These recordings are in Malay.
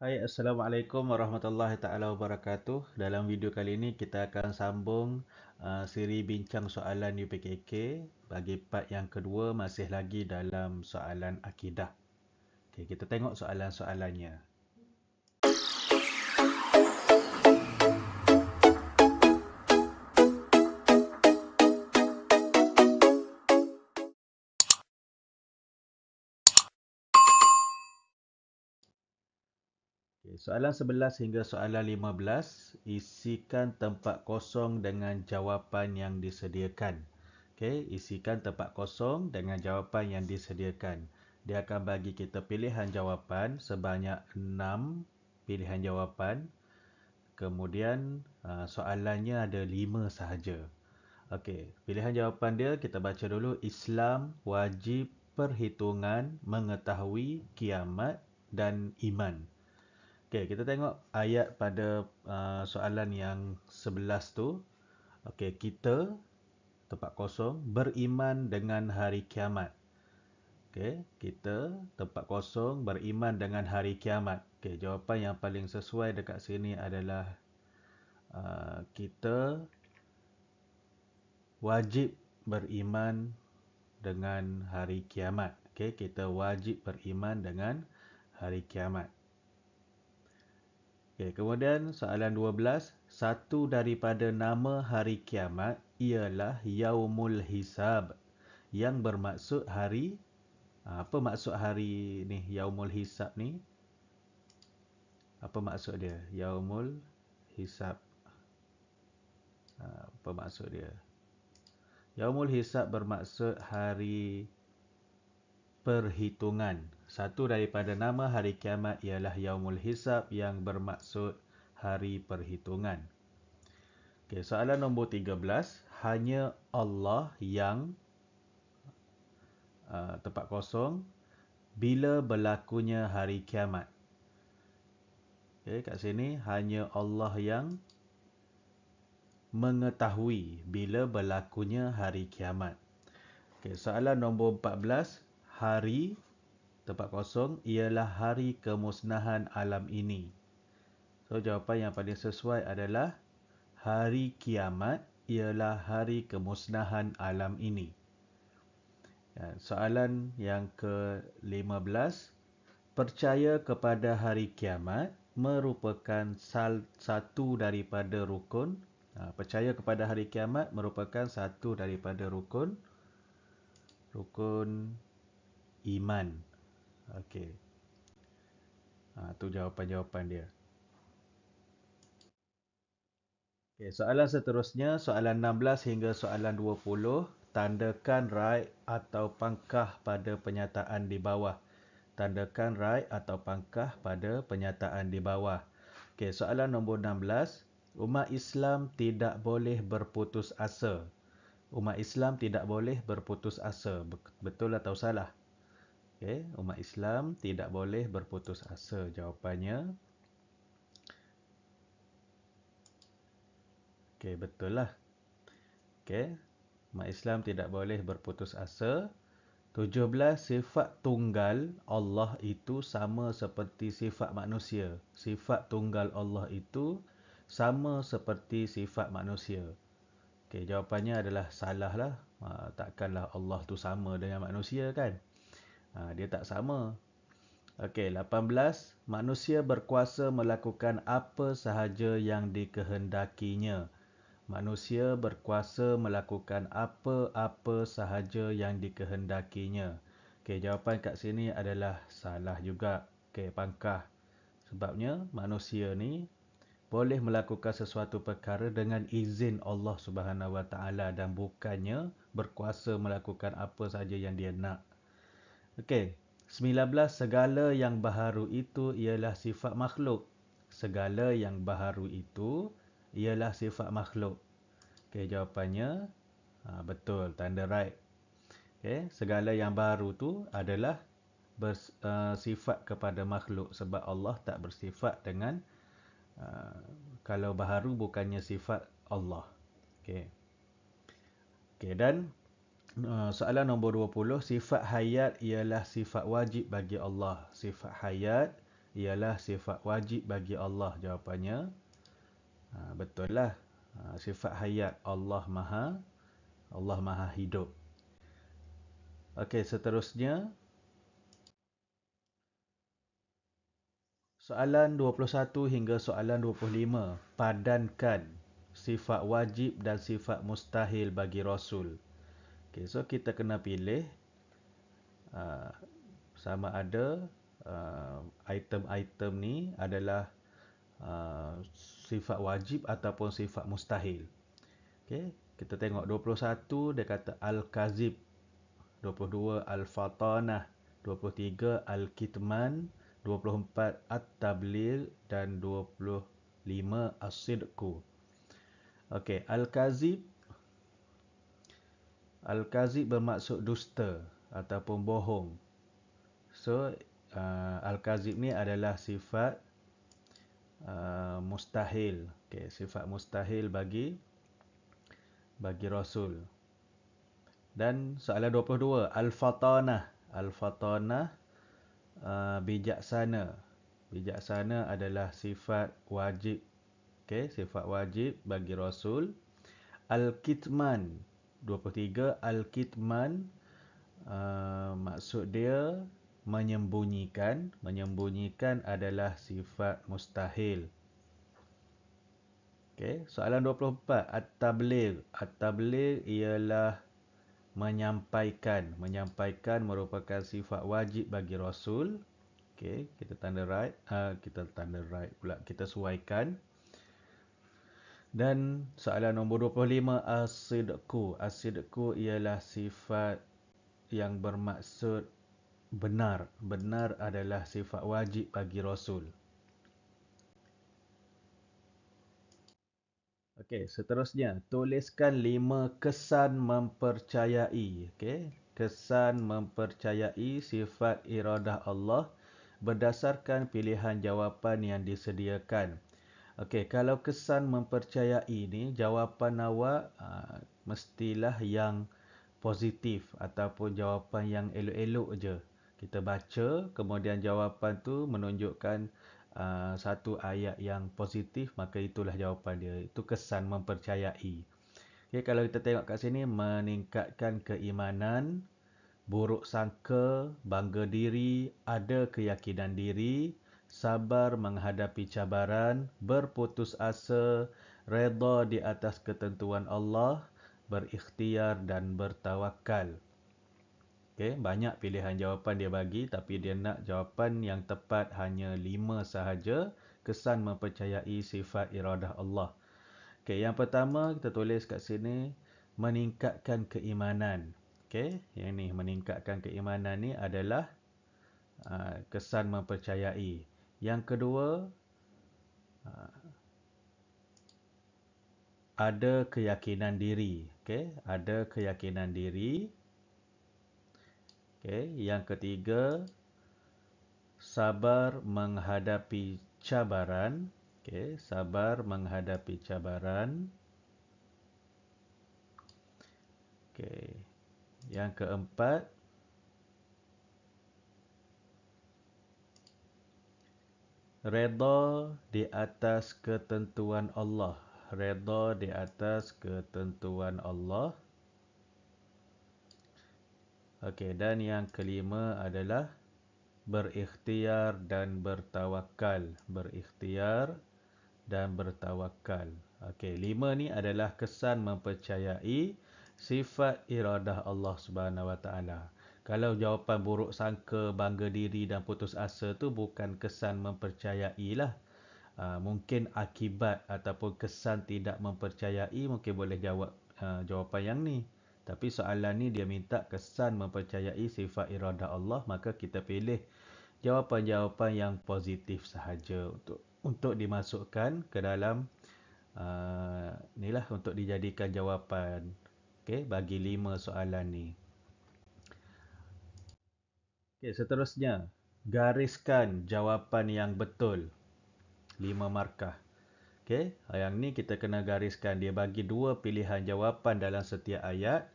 Hai Assalamualaikum Warahmatullahi Ta'ala Wabarakatuh Dalam video kali ini kita akan sambung uh, siri bincang soalan UPKK Bagi part yang kedua masih lagi dalam soalan akidah okay, Kita tengok soalan-soalannya soalan 11 hingga soalan 15 isikan tempat kosong dengan jawapan yang disediakan. Okey, isikan tempat kosong dengan jawapan yang disediakan. Dia akan bagi kita pilihan jawapan sebanyak 6 pilihan jawapan. Kemudian ha, soalannya ada 5 sahaja. Okey, pilihan jawapan dia kita baca dulu Islam wajib perhitungan mengetahui kiamat dan iman. Okey, kita tengok ayat pada uh, soalan yang sebelas tu. Okey, kita tempat kosong beriman dengan hari kiamat. Okey, kita tempat kosong beriman dengan hari kiamat. Okey, jawapan yang paling sesuai dekat sini adalah uh, kita wajib beriman dengan hari kiamat. Okey, kita wajib beriman dengan hari kiamat. Okay, kemudian soalan 12, satu daripada nama hari kiamat ialah Yaumul Hisab yang bermaksud hari ah, apa maksud hari ni Yaumul Hisab ni? Apa maksud dia? Yaumul Hisab. Ah, apa maksud dia? Yaumul Hisab bermaksud hari perhitungan. Satu daripada nama hari kiamat ialah Yaumul Hisab yang bermaksud hari perhitungan. Okay, soalan nombor 13, hanya Allah yang uh, ah, tempat kosong bila berlakunya hari kiamat. Okay, kat sini, hanya Allah yang mengetahui bila berlakunya hari kiamat. Okay, soalan nombor 14, hari tempat kosong ialah hari kemusnahan alam ini. So jawapan yang paling sesuai adalah hari kiamat ialah hari kemusnahan alam ini. Ya, soalan yang ke-15 percaya kepada hari kiamat merupakan sal- satu daripada rukun ha, percaya kepada hari kiamat merupakan satu daripada rukun rukun iman. Okey. Ha, tu jawapan-jawapan dia. Okay, soalan seterusnya, soalan 16 hingga soalan 20. Tandakan right atau pangkah pada penyataan di bawah. Tandakan right atau pangkah pada penyataan di bawah. Okey, soalan nombor 16. Umat Islam tidak boleh berputus asa. Umat Islam tidak boleh berputus asa. Betul atau salah? Okey, umat Islam tidak boleh berputus asa. Jawapannya, okey betul lah. Okey, umat Islam tidak boleh berputus asa. 17 sifat tunggal Allah itu sama seperti sifat manusia. Sifat tunggal Allah itu sama seperti sifat manusia. Okey, jawapannya adalah salah lah. Ah, takkanlah Allah tu sama dengan manusia kan? ha, dia tak sama. Okey, 18. Manusia berkuasa melakukan apa sahaja yang dikehendakinya. Manusia berkuasa melakukan apa-apa sahaja yang dikehendakinya. Okey, jawapan kat sini adalah salah juga. Okey, pangkah. Sebabnya manusia ni boleh melakukan sesuatu perkara dengan izin Allah Subhanahu Wa Taala dan bukannya berkuasa melakukan apa saja yang dia nak. Okey. 19 segala yang baharu itu ialah sifat makhluk. Segala yang baharu itu ialah sifat makhluk. Okey, jawapannya ha, betul, tanda right. Okey, segala yang baharu tu adalah bersifat eh, uh, kepada makhluk sebab Allah tak bersifat dengan uh, kalau baharu bukannya sifat Allah. Okey. Okey, dan Ah, soalan nombor 20 sifat hayat ialah sifat wajib bagi Allah sifat hayat ialah sifat wajib bagi Allah jawapannya ah, betul lah ah, sifat hayat Allah Maha Allah Maha hidup okey seterusnya soalan 21 hingga soalan 25 padankan sifat wajib dan sifat mustahil bagi rasul Okay, so kita kena pilih uh, sama ada uh, item-item uh, ni adalah uh, sifat wajib ataupun sifat mustahil. Okay, kita tengok 21 dia kata Al-Kazib, 22 Al-Fatanah, 23 Al-Kitman, 24 At-Tablil dan 25 As-Sidku. Okay, Al-Kazib Al-Kazib bermaksud dusta ataupun bohong. So, uh, Al-Kazib ni adalah sifat uh, mustahil. Okay, sifat mustahil bagi bagi Rasul. Dan soalan 22. Al-Fatanah. Al-Fatanah uh, bijaksana. Bijaksana adalah sifat wajib. Okay, sifat wajib bagi Rasul. Al-Kitman. 23 Al-Kitman uh, maksud dia menyembunyikan menyembunyikan adalah sifat mustahil Okay, soalan 24 at-tabligh at-tabligh ialah menyampaikan menyampaikan merupakan sifat wajib bagi rasul Okay, kita tanda right uh, kita tanda right pula kita suaikan dan soalan nombor 25 asidku. Asidku ialah sifat yang bermaksud benar. Benar adalah sifat wajib bagi Rasul. Okey, seterusnya tuliskan lima kesan mempercayai. Okey, kesan mempercayai sifat iradah Allah berdasarkan pilihan jawapan yang disediakan. Okey, kalau kesan mempercayai ini, jawapan awak uh, mestilah yang positif ataupun jawapan yang elok-elok je. Kita baca, kemudian jawapan tu menunjukkan uh, satu ayat yang positif, maka itulah jawapan dia. Itu kesan mempercayai. Okey, kalau kita tengok kat sini, meningkatkan keimanan, buruk sangka, bangga diri, ada keyakinan diri, sabar menghadapi cabaran, berputus asa, redha di atas ketentuan Allah, berikhtiar dan bertawakal. Okay, banyak pilihan jawapan dia bagi tapi dia nak jawapan yang tepat hanya lima sahaja kesan mempercayai sifat iradah Allah. Okay, yang pertama kita tulis kat sini meningkatkan keimanan. Okay, yang ni meningkatkan keimanan ni adalah uh, kesan mempercayai. Yang kedua, ah, ada keyakinan diri. Okay? Ada keyakinan diri. Okay? Yang ketiga, sabar menghadapi cabaran. Okay? Sabar menghadapi cabaran. Okay. Yang keempat, Redha di atas ketentuan Allah. Redha di atas ketentuan Allah. Okey, dan yang kelima adalah berikhtiar dan bertawakal. Berikhtiar dan bertawakal. Okey, lima ni adalah kesan mempercayai sifat iradah Allah Subhanahu kalau jawapan buruk sangka, bangga diri dan putus asa tu bukan kesan mempercayai lah. Uh, ah, mungkin akibat ataupun kesan tidak mempercayai mungkin boleh jawab uh, jawapan yang ni. Tapi soalan ni dia minta kesan mempercayai sifat irada Allah maka kita pilih jawapan-jawapan yang positif sahaja untuk untuk dimasukkan ke dalam uh, ni lah untuk dijadikan jawapan okay, bagi lima soalan ni. Okay, seterusnya, gariskan jawapan yang betul. 5 markah. Okay, yang ni kita kena gariskan. Dia bagi dua pilihan jawapan dalam setiap ayat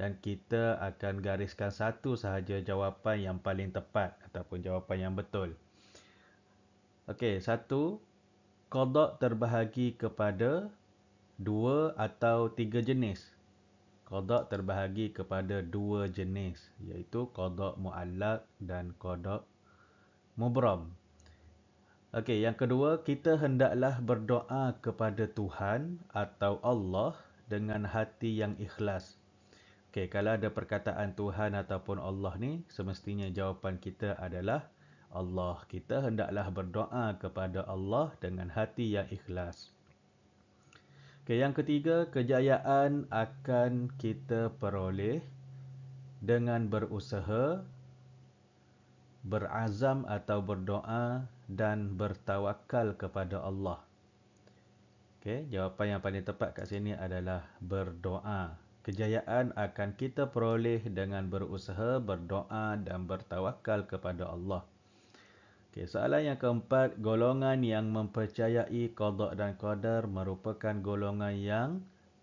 dan kita akan gariskan satu sahaja jawapan yang paling tepat ataupun jawapan yang betul. Okey, satu, kodok terbahagi kepada dua atau tiga jenis. Kodok terbahagi kepada dua jenis iaitu kodok mualak dan kodok mubram. Okey, yang kedua kita hendaklah berdoa kepada Tuhan atau Allah dengan hati yang ikhlas. Okey, kalau ada perkataan Tuhan ataupun Allah ni, semestinya jawapan kita adalah Allah. Kita hendaklah berdoa kepada Allah dengan hati yang ikhlas. Okay, yang ketiga, kejayaan akan kita peroleh dengan berusaha, berazam atau berdoa dan bertawakal kepada Allah. Okay, jawapan yang paling tepat kat sini adalah berdoa. Kejayaan akan kita peroleh dengan berusaha, berdoa dan bertawakal kepada Allah. Okay, soalan yang keempat, golongan yang mempercayai qada dan qadar merupakan golongan yang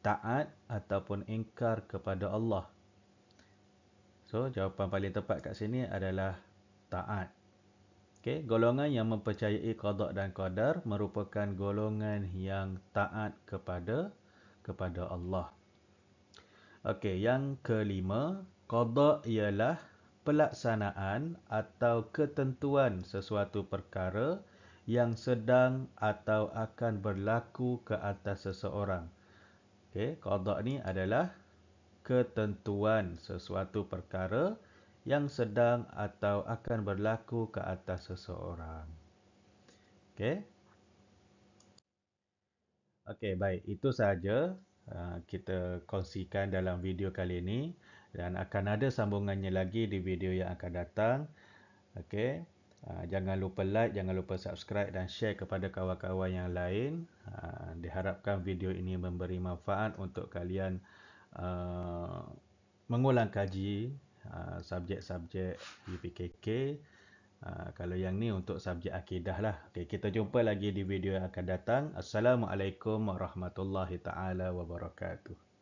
taat ataupun ingkar kepada Allah. So, jawapan paling tepat kat sini adalah taat. Okay, golongan yang mempercayai qada dan qadar merupakan golongan yang taat kepada kepada Allah. Okey, yang kelima, qada ialah pelaksanaan atau ketentuan sesuatu perkara yang sedang atau akan berlaku ke atas seseorang. Okey, qada ni adalah ketentuan sesuatu perkara yang sedang atau akan berlaku ke atas seseorang. Okey. Okey, baik. Itu sahaja uh, kita kongsikan dalam video kali ini dan akan ada sambungannya lagi di video yang akan datang. Okey. Ah, jangan lupa like, jangan lupa subscribe dan share kepada kawan-kawan yang lain. Ah, diharapkan video ini memberi manfaat untuk kalian ah, mengulang kaji subjek-subjek UPKK. Kalau yang ni untuk subjek akidah lah. Okay, kita jumpa lagi di video yang akan datang. Assalamualaikum warahmatullahi taala wabarakatuh.